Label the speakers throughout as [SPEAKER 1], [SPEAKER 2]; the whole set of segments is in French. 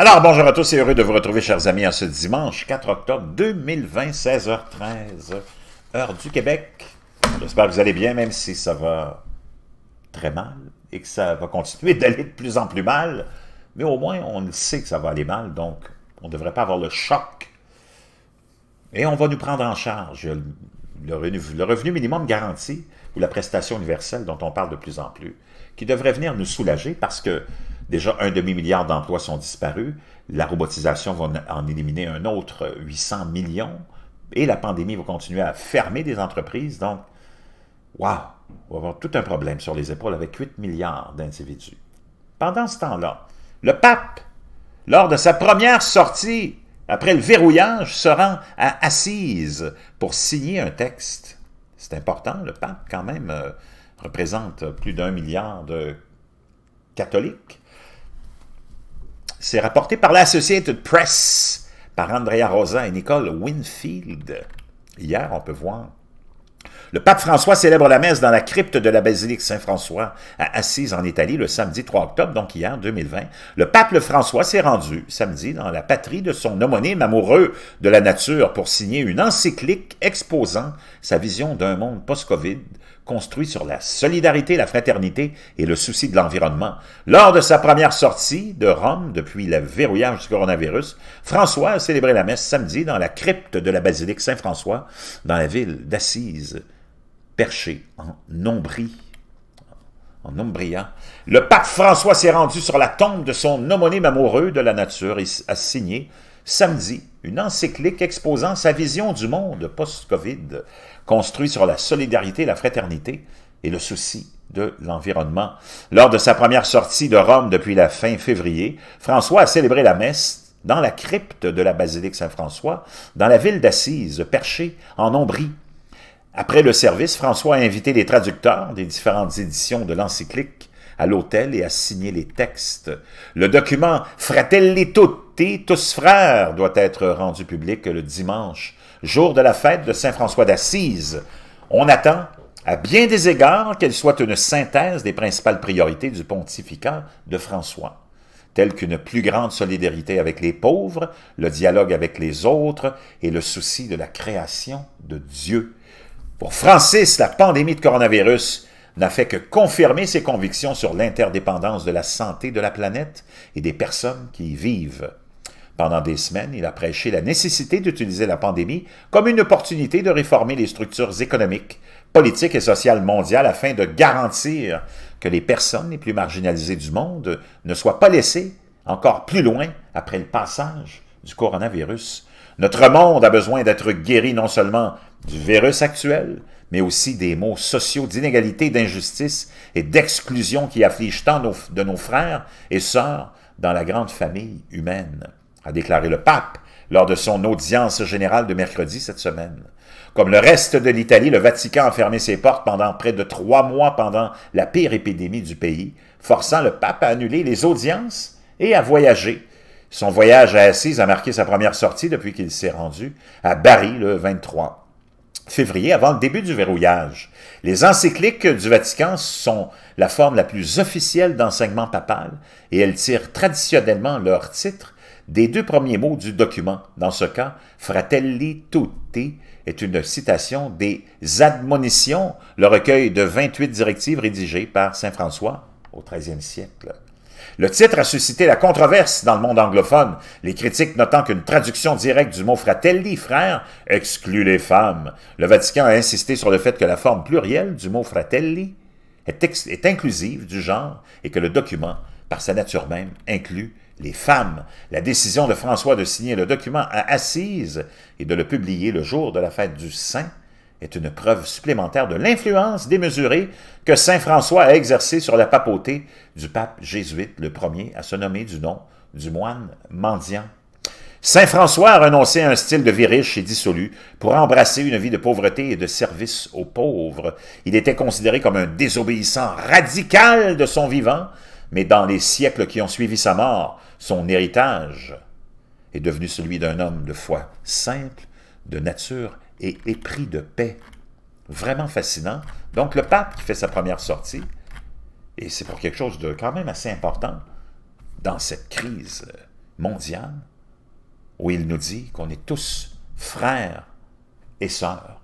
[SPEAKER 1] Alors, bonjour à tous et heureux de vous retrouver, chers amis, en ce dimanche 4 octobre 2020, 16h13, heure du Québec. J'espère que vous allez bien, même si ça va très mal et que ça va continuer d'aller de plus en plus mal. Mais au moins, on sait que ça va aller mal, donc on ne devrait pas avoir le choc. Et on va nous prendre en charge le revenu minimum garanti ou la prestation universelle dont on parle de plus en plus, qui devrait venir nous soulager parce que Déjà, un demi-milliard d'emplois sont disparus. La robotisation va en éliminer un autre 800 millions. Et la pandémie va continuer à fermer des entreprises. Donc, waouh, on va avoir tout un problème sur les épaules avec 8 milliards d'individus. Pendant ce temps-là, le pape, lors de sa première sortie après le verrouillage, se rend à Assise pour signer un texte. C'est important, le pape quand même euh, représente plus d'un milliard de catholiques. C'est rapporté par l'Associated Press, par Andrea Rosa et Nicole Winfield. Hier, on peut voir le pape François célèbre la messe dans la crypte de la basilique Saint-François à Assise en Italie le samedi 3 octobre, donc hier 2020. Le pape François s'est rendu samedi dans la patrie de son homonyme amoureux de la nature pour signer une encyclique exposant sa vision d'un monde post-Covid construit sur la solidarité, la fraternité et le souci de l'environnement. Lors de sa première sortie de Rome depuis le verrouillage du coronavirus, François a célébré la messe samedi dans la crypte de la basilique Saint-François dans la ville d'Assise perché en Ombrie, en Ombria. Le pape François s'est rendu sur la tombe de son homonyme amoureux de la nature et a signé samedi une encyclique exposant sa vision du monde post-Covid, construit sur la solidarité, la fraternité et le souci de l'environnement. Lors de sa première sortie de Rome depuis la fin février, François a célébré la messe dans la crypte de la basilique Saint-François, dans la ville d'Assise, perchée en Ombrie, après le service, François a invité les traducteurs des différentes éditions de l'encyclique à l'hôtel et a signé les textes. Le document Fratelli tutti, tous frères, doit être rendu public le dimanche, jour de la fête de Saint-François d'Assise. On attend, à bien des égards, qu'elle soit une synthèse des principales priorités du pontificat de François telles qu'une plus grande solidarité avec les pauvres, le dialogue avec les autres et le souci de la création de Dieu. Pour Francis, la pandémie de coronavirus n'a fait que confirmer ses convictions sur l'interdépendance de la santé de la planète et des personnes qui y vivent. Pendant des semaines, il a prêché la nécessité d'utiliser la pandémie comme une opportunité de réformer les structures économiques, politiques et sociales mondiales afin de garantir que les personnes les plus marginalisées du monde ne soient pas laissées encore plus loin après le passage du coronavirus notre monde a besoin d'être guéri non seulement du virus actuel, mais aussi des maux sociaux d'inégalité, d'injustice et d'exclusion qui affligent tant de nos frères et sœurs dans la grande famille humaine, a déclaré le pape lors de son audience générale de mercredi cette semaine. Comme le reste de l'Italie, le Vatican a fermé ses portes pendant près de trois mois pendant la pire épidémie du pays, forçant le pape à annuler les audiences et à voyager son voyage à Assise a marqué sa première sortie depuis qu'il s'est rendu à Paris le 23 février, avant le début du verrouillage. Les encycliques du Vatican sont la forme la plus officielle d'enseignement papal et elles tirent traditionnellement leur titre des deux premiers mots du document. Dans ce cas, Fratelli Tutti est une citation des Admonitions, le recueil de 28 directives rédigées par Saint François au XIIIe siècle. Le titre a suscité la controverse dans le monde anglophone, les critiques notant qu'une traduction directe du mot fratelli, frère, exclut les femmes. Le Vatican a insisté sur le fait que la forme plurielle du mot fratelli est, est inclusive du genre et que le document, par sa nature même, inclut les femmes. La décision de François de signer le document à Assise et de le publier le jour de la fête du Saint est une preuve supplémentaire de l'influence démesurée que Saint François a exercée sur la papauté du pape jésuite, le premier à se nommer du nom du moine mendiant. Saint François a renoncé à un style de vie riche et dissolu pour embrasser une vie de pauvreté et de service aux pauvres. Il était considéré comme un désobéissant radical de son vivant, mais dans les siècles qui ont suivi sa mort, son héritage est devenu celui d'un homme de foi simple de nature et épris de paix. Vraiment fascinant. Donc le pape qui fait sa première sortie, et c'est pour quelque chose de quand même assez important dans cette crise mondiale, où il nous dit qu'on est tous frères et sœurs,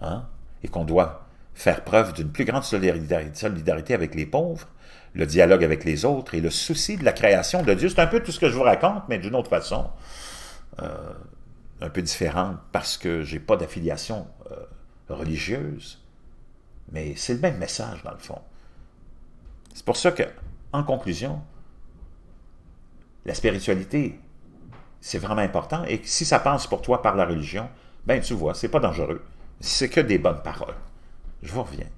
[SPEAKER 1] hein, et qu'on doit faire preuve d'une plus grande solidarité avec les pauvres, le dialogue avec les autres et le souci de la création de Dieu. C'est un peu tout ce que je vous raconte, mais d'une autre façon. Euh, un peu différente parce que j'ai pas d'affiliation euh, religieuse, mais c'est le même message dans le fond. C'est pour ça que, en conclusion, la spiritualité, c'est vraiment important. Et si ça passe pour toi par la religion, ben tu vois, c'est pas dangereux. C'est que des bonnes paroles. Je vous reviens.